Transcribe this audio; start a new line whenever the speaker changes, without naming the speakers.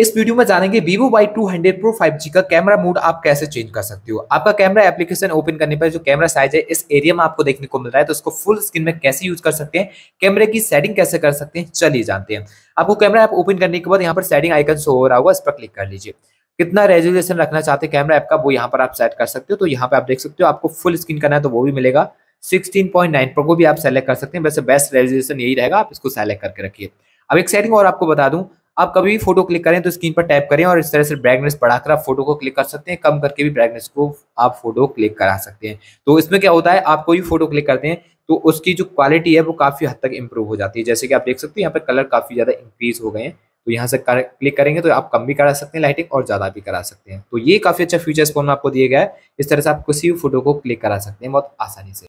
इस वीडियो में जानेंगे Vivo Y two hundred pro five G का कैमरा मोड आप कैसे चेंज कर सकते हो आपका कैमरा एप्लीकेशन ओपन करने पर जो कैमरा साइज है इस एरिया में आपको देखने को मिल रहा है तो उसको फुल स्क्रीन में कैसे यूज कर सकते हैं कैमरे की सेटिंग कैसे कर सकते हैं चलिए जानते हैं आपको कैमरा ऐप ओपन करने के बाद यहाँ पर सेटिंग आइकन शो हो रहा होगा इस पर क्लिक कर लीजिए कितना रेजोल्यूशन रखना चाहते हैं कैमरा ऐप का वो यहाँ पर आप सेट कर सकते हो तो यहाँ पर आप देख सकते हो आपको फुल स्क्रीन करना है तो वो भी मिलेगा 16.9 पर को भी आप सेलेक्ट कर सकते हैं वैसे बेस्ट रेजोल्यूशन यही रहेगा आप इसको सेलेक्ट करके रखिए अब एक सेटिंग और आपको बता दूं आप कभी भी फोटो क्लिक करें तो स्क्रीन पर टैप करें और इस तरह से ब्राइटनेस बढ़ाकर आप फोटो को क्लिक कर सकते हैं कम करके भी ब्राइटनेस को आप फोटो क्लिक करा सकते हैं तो इसमें क्या होता है आप कोई फोटो क्लिक करते हैं तो उसकी जो क्वालिटी है वो काफ़ी हद तक इंप्रूव हो जाती है जैसे कि आप देख सकते हो यहाँ पर कलर काफ़ी ज़्यादा इंक्रीज हो गए हैं तो यहाँ से कर, क्लिक करेंगे तो आप कम भी करा सकते हैं लाइटिंग और ज़्यादा भी करा सकते हैं तो ये काफ़ी अच्छा फीचर फोन में आपको दिया गया है इस तरह से आप
किसी भी फोटो को क्लिक करा सकते हैं बहुत आसानी से